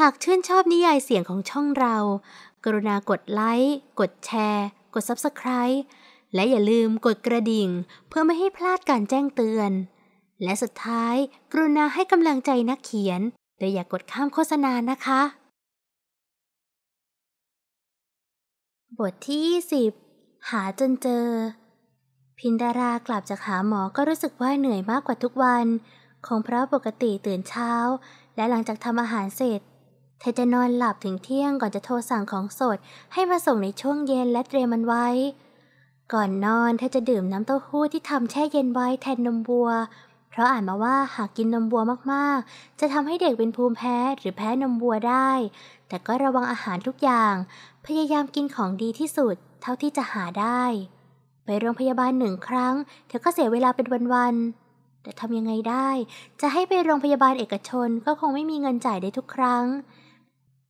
หากชื่นชอบนิยายเสียงของช่องเรา กรุณากดไลค์ กดแชร์ กด Subscribe และอย่าลืมกดกระดิ่ง เพื่อไม่ให้พลาดการแจ้งเตือน และสุดท้ายกรุณาให้กำลังใจนักเขียนโดยอย่ากกดข้ามโฆษณานะคะ บทที่ 20 หาจนเจอ พินดารากลับจากหาหมอก็รู้สึกว่าเหนื่อยมากกว่าทุกวัน ของพระปกติตื่นเช้า และหลังจากทำอาหารเสร็จเธอจะนอนหลับถึงเที่ยงก่อนจะโทรสั่งของสด ให้มาส่งในช่วงเย็นและเตรียมมันไว้ ก่อนนอนเธอจะดื่มน้ำเต้าหู้ที่ทำแช่เย็นไว้แทนนมบัว เพราะอ่านมาว่าหากกินนมบัวมาก ๆ จะทำให้เด็กเป็นภูมิแพ้หรือแพ้นมบัวได้ แต่ก็ระวังอาหารทุกอย่าง พยายามกินของดีที่สุด เท่าที่จะหาได้ ไปโรงพยาบาลหนึ่งครั้งเธอก็เสียเวลาเป็นวัน ๆ แต่ทำยังไงได้ จะให้ไปโรงพยาบาลเอกชนก็คงไม่มีเงินจ่ายได้ทุกครั้ง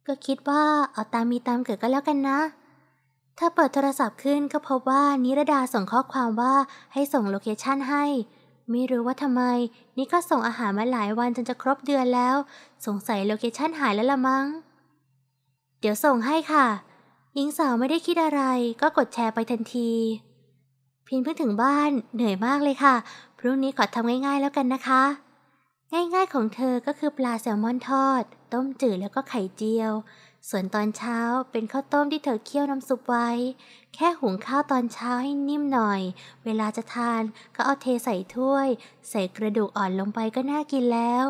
ก็คิดว่าเอาตามมีตามเกิดก็แล้วกันนะ ถ้าเปิดโทรศัพท์ขึ้นก็พบว่านิรดาส่งข้อความว่าให้ส่งโลเคชันให้ ไม่รู้ว่าทำไม นี่ก็ส่งอาหารมาหลายวันจนจะครบเดือนแล้วสงสัยโลเคชันหายแล้วละมัง้งเดี๋ยวส่งให้ค่ะหญิงสาวไม่ได้คิดอะไร ก็กดแชร์ไปทันทีพินเพิ่งถึงบ้านเหนื่อยมากเลยค่ะ พรุ่งนี้ขอทำง่ายๆแล้วกันนะคะง่ายๆของเธอก็คือปลาแซลมอนทอด ต้มจืดแล้วก็ไข่เจียว ส่วนตอนเช้าเป็นข้าวต้มที่เธอเคี่ยวน้ำซุปไว้ แค่หุงข้าวตอนเช้าให้นิ่มหน่อย เวลาจะทานก็เอาเทใส่ถ้วย ใส่กระดูกอ่อนลงไปก็น่ากินแล้ว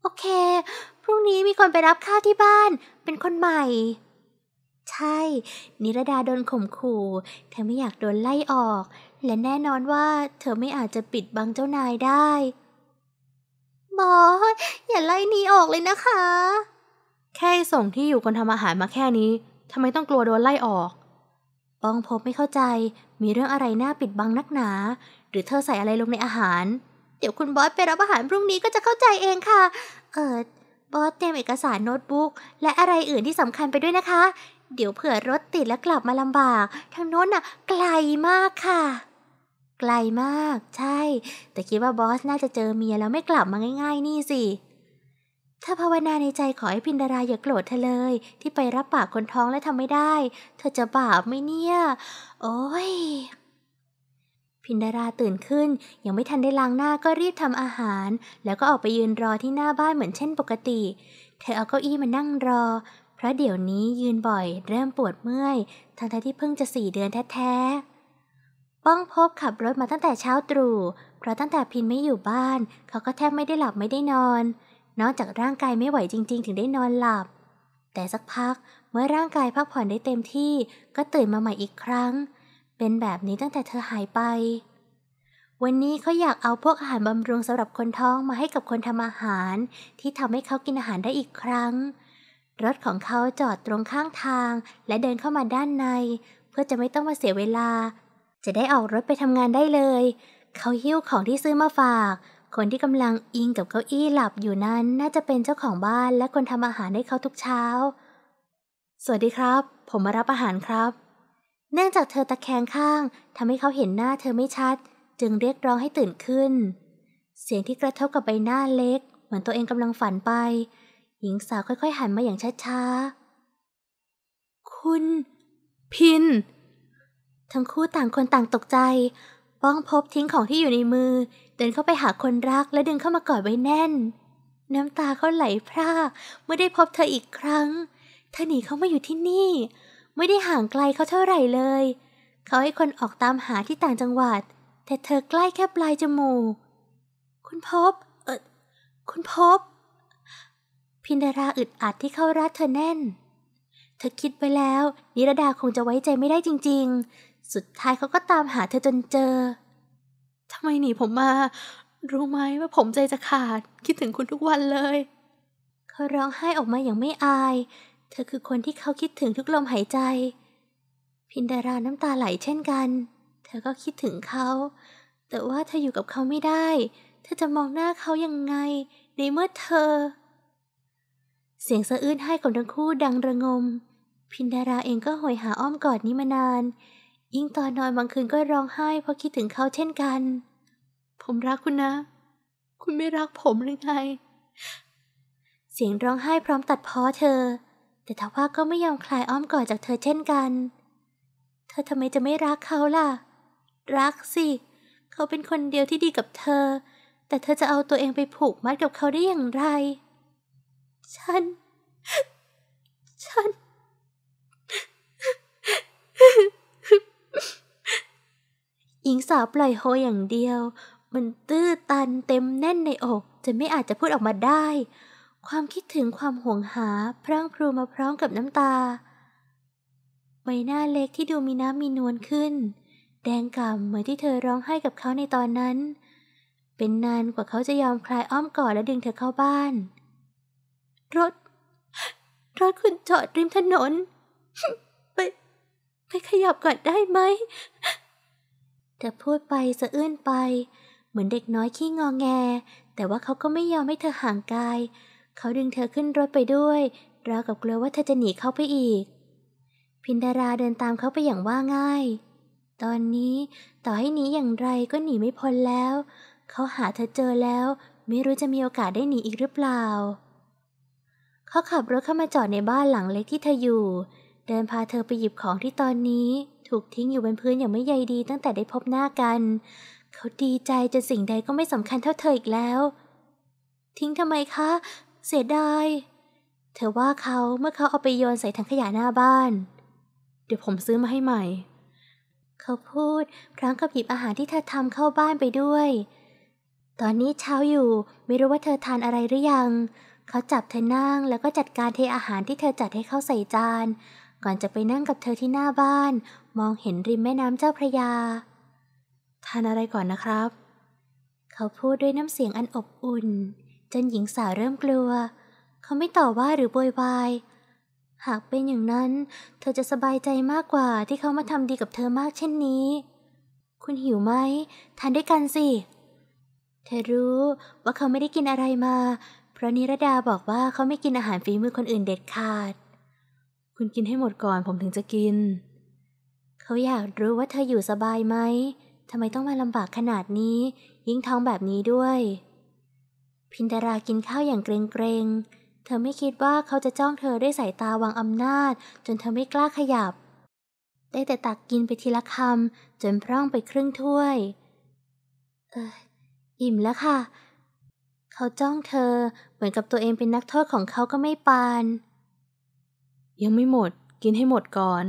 โอเค พรุ่งนี้มีคนไปรับข้าวที่บ้าน เป็นคนใหม่ ใช่ นิรดาโดนข่มขู่เธอไม่อยากโดนไล่ออก และแน่นอนว่าเธอไม่อาจจะปิดบังเจ้านายได้บอยอย่าไล่นีออกเลยนะคะ แค่ส่งที่อยู่คนทำอาหารมาแค่นี้ทำไมต้องกลัวโดนไล่ออกป้องพบไม่เข้าใจ มีเรื่องอะไรน่าปิดบังนักหนา หรือเธอใส่อะไรลงในอาหาร เดี๋ยวคุณบอสไปรับอาหารพรุ่งนี้ก็จะเข้าใจเองค่ะ เออบอสเตรียมเอกสารโน้ตบุ๊กและอะไรอื่นที่สำคัญไปด้วยนะคะ เดี๋ยวเผื่อรถติดและกลับมาลำบาก ทางโน้นน่ะ ไกลมากค่ะไกลมาก ใช่ แต่คิดว่าบอสน่าจะเจอเมียแล้วไม่กลับมาง่าย ๆ นี่สิถ้าภาวนาในใจขอให้พินดาราอย่าโกรธเธอเลย ที่ไปรับปากคนท้องและทำไม่ได้ เธอจะบาปไหมเนี่ย โอ้ย พินดาราตื่นขึ้น ยังไม่ทันได้ล้างหน้าก็รีบทำอาหาร แล้วก็ออกไปยืนรอที่หน้าบ้านเหมือนเช่นปกติเธอเอาเก้าอี้มานั่งรอ เพราะเดี๋ยวนี้ยืนบ่อย เริ่มปวดเมื่อยทั้งที่เพิ่งจะสี่เดือนแท้ๆป้องพบขับรถมาตั้งแต่เช้าตรู่ เพราะตั้งแต่พินไม่อยู่บ้าน เขาก็แทบไม่ได้หลับไม่ได้นอน นอกจากร่างกายไม่ไหวจริง ๆ ถึงได้นอนหลับ แต่สักพักเมื่อร่างกายพักผ่อนได้เต็มที่ก็ตื่นมาใหม่อีกครั้ง เป็นแบบนี้ตั้งแต่เธอหายไป วันนี้เขาอยากเอาพวกอาหารบำรุงสำหรับคนท้องมาให้กับคนทำอาหาร ที่ทำให้เขากินอาหารได้อีกครั้ง รถของเขาจอดตรงข้างทางและเดินเข้ามาด้านใน เพื่อจะไม่ต้องมาเสียเวลาจะได้ออกรถไปทำงานได้เลย เขาหิ้วของที่ซื้อมาฝาก คนที่กำลังอิงกับเก้าอี้หลับอยู่นั้นน่าจะเป็นเจ้าของบ้านและคนทำอาหารให้เขาทุกเช้า สวัสดีครับ ผมมารับอาหารครับ เนื่องจากเธอตะแคงข้างทำให้เขาเห็นหน้าเธอไม่ชัด จึงเรียกร้องให้ตื่นขึ้น เสียงที่กระทบกับใบหน้าเล็ก เหมือนตัวเองกำลังฝันไป หญิงสาวค่อย ๆหันมาอย่างช้าๆคุณ พินทั้งคู่ต่างคนต่างตกใจ ป้องพบทิ้งของที่อยู่ในมือ เดินเข้าไปหาคนรักและดึงเข้ามากอดไว้แน่น น้ำตาเขาไหลพรากเมื่อได้พบเธออีกครั้ง เธอหนีเขามาอยู่ที่นี่ ไม่ได้ห่างไกลเขาเท่าไหร่เลย เขาให้คนออกตามหาที่ต่างจังหวัด แต่เธอใกล้แค่ปลายจมูก คุณพบ เออคุณพบ พินดาราอึดอัดที่เข้ารัดเธอแน่น เธอคิดไปแล้ว นิรดาคงจะไว้ใจไม่ได้จริงสุดท้ายเขาก็ตามหาเธอจนเจอ ทำไมหนีผมมา รู้ไหมว่าผมใจจะขาด คิดถึงคุณทุกวันเลยเขาร้องไห้ออกมาอย่างไม่อาย เธอคือคนที่เขาคิดถึงทุกลมหายใจ พินดาราน้ำตาไหลเช่นกัน เธอก็คิดถึงเขา แต่ว่าเธออยู่กับเขาไม่ได้ เธอจะมองหน้าเขายังไง ในเมื่อเธอ เสียงสะอื้นให้ของทั้งคู่ดังระงม พินดาราเองก็หอยหาอ้อมกอดนี้มานานยิ่งตอนนอนบางคืนก็ร้องไห้เพราะคิดถึงเขาเช่นกัน ผมรักคุณนะ คุณไม่รักผมหรือไง เสียงร้องไห้พร้อมตัดพ้อเธอ แต่ทว่าก็ไม่ยอมคลายอ้อมกอดจากเธอเช่นกัน เธอทำไมจะไม่รักเขาล่ะ รักสิ เขาเป็นคนเดียวที่ดีกับเธอ แต่เธอจะเอาตัวเองไปผูกมัดกับเขาได้อย่างไร ฉัน ฉันหญิงสาวปล่อยโฮอย่างเดียว มันตื้อตันเต็มแน่นในอกจะไม่อาจจะพูดออกมาได้ ความคิดถึงความห่วงหาพรั่งพรูมาพร้อมกับน้ำตาใบหน้าเล็กที่ดูมีน้ำมีนวลขึ้น แดงก่ำเหมือนที่เธอร้องไห้กับเขาในตอนนั้น เป็นนานกว่าเขาจะยอมคลายอ้อมกอดและดึงเธอเข้าบ้าน รถ รถคุณจอดริมถนนไปไปขยับก่อนได้ไหมเธอพูดไปสะอื้นไปเหมือนเด็กน้อยขี้งองแง แต่ว่าเขาก็ไม่ยอมให้เธอห่างกาย เขาดึงเธอขึ้นรถไปด้วยราวกับกลัวว่าเธอจะหนีเขาไปอีก พินดาราเดินตามเขาไปอย่างว่าง่าย ตอนนี้ต่อให้หนีอย่างไรก็หนีไม่พ้นแล้ว เขาหาเธอเจอแล้ว ไม่รู้จะมีโอกาสได้หนีอีกหรือเปล่า เขาขับรถเข้ามาจอดในบ้านหลังเล็กที่เธออยู่ เดินพาเธอไปหยิบของที่ตอนนี้ถูกทิ้งอยู่บนพื้นอย่างไม่ใยดีตั้งแต่ได้พบหน้ากัน เขาดีใจจนสิ่งใดก็ไม่สำคัญเท่าเธออีกแล้ว ทิ้งทำไมคะ เสียดาย เธอว่าเขาเมื่อเขาเอาไปโยนใส่ถังขยะหน้าบ้าน เดี๋ยวผมซื้อมาให้ใหม่ เขาพูดพร้อมกับหยิบอาหารที่เธอทำเข้าบ้านไปด้วย ตอนนี้เช้าอยู่ไม่รู้ว่าเธอทานอะไรหรือยัง เขาจับเธอนั่งแล้วก็จัดการเทอาหารที่เธอจัดให้เขาใส่จานก่อนจะไปนั่งกับเธอที่หน้าบ้าน มองเห็นริมแม่น้ำเจ้าพระยาทานอะไรก่อนนะครับ เขาพูดด้วยน้ำเสียงอันอบอุ่น จนหญิงสาวเริ่มกลัว เขาไม่ต่อว่าหรือโวยวาย หากเป็นอย่างนั้น เธอจะสบายใจมากกว่าที่เขามาทำดีกับเธอมากเช่นนี้ คุณหิวไหม ทานด้วยกันสิเธอรู้ว่าเขาไม่ได้กินอะไรมา เพราะนิรดาบอกว่าเขาไม่กินอาหารฝีมือคนอื่นเด็ดขาดคุณกินให้หมดก่อนผมถึงจะกิน เขาอยากรู้ว่าเธออยู่สบายไหมทำไมต้องมาลำบากขนาดนี้ยิ่งท้องแบบนี้ด้วย พินดารากินข้าวอย่างเกรงเกรงเธอไม่คิดว่าเขาจะจ้องเธอด้วยสายตาวางอำนาจ จนเธอไม่กล้าขยับ ได้แต่ตักกินไปทีละคำจนพร่องไปครึ่งถ้วย เอออิ่มแล้วค่ะ เขาจ้องเธอ เหมือนกับตัวเองเป็นนักโทษของเขาก็ไม่ปานยังไม่หมด กินให้หมดก่อน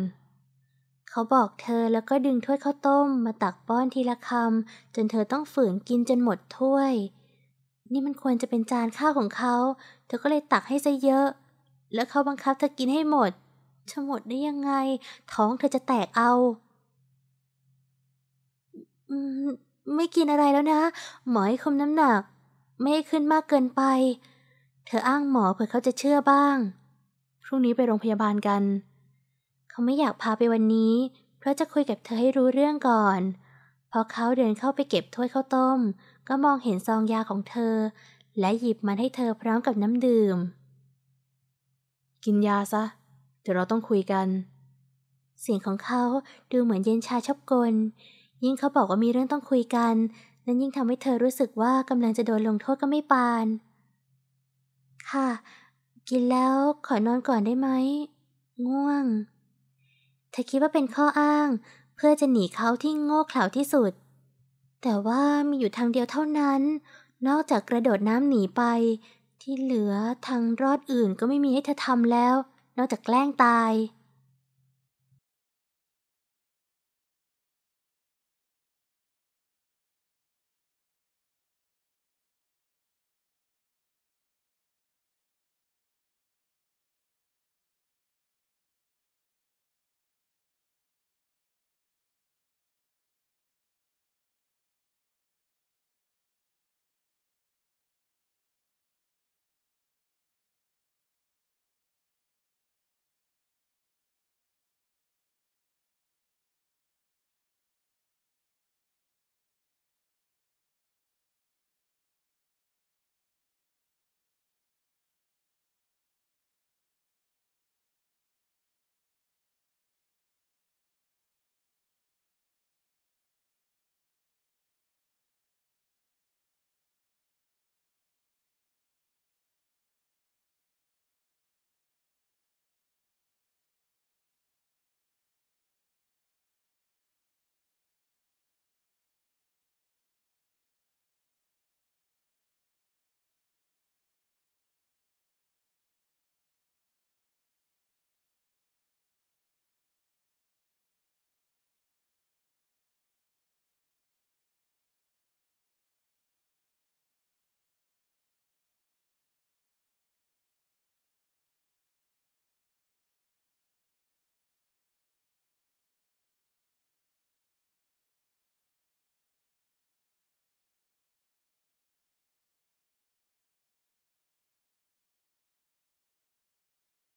เขาบอกเธอแล้วก็ดึงถ้วยข้าวต้มมาตักป้อนทีละคำ จนเธอต้องฝืนกินจนหมดถ้วย นี่มันควรจะเป็นจานข้าวของเขา เธอก็เลยตักให้ซะเยอะ แล้วเขาบังคับเธอกินให้หมดจะหมดได้ยังไง ท้องเธอจะแตกเอา ไม่กินอะไรแล้วนะ หมอให้คุมน้ำหนัก ไม่ให้ขึ้นมากเกินไป เธออ้างหมอเผื่อเขาจะเชื่อบ้างรุ่งนี้ไปโรงพยาบาลกัน เขาไม่อยากพาไปวันนี้ เพราะจะคุยกับเธอให้รู้เรื่องก่อน พอเขาเดินเข้าไปเก็บถ้วยข้าวต้ม ก็มองเห็นซองยาของเธอ และหยิบมันให้เธอพร้อมกับน้ำดื่ม กินยาซะเดี๋ยวเราต้องคุยกัน เสียงของเขาดูเหมือนเย็นชาชอบกลยิ่งเขาบอกว่ามีเรื่องต้องคุยกัน นั้นยิ่งทำให้เธอรู้สึกว่ากำลังจะโดนลงโทษก็ไม่ปาน ค่ะกินแล้วขอนอนก่อนได้ไหมง่วงเธอคิดว่าเป็นข้ออ้างเพื่อจะหนีเขาที่โง่เขลาที่สุด แต่ว่ามีอยู่ทางเดียวเท่านั้น นอกจากกระโดดน้ำหนีไป ที่เหลือทางรอดอื่นก็ไม่มีให้เธอทำแล้ว นอกจากแกล้งตาย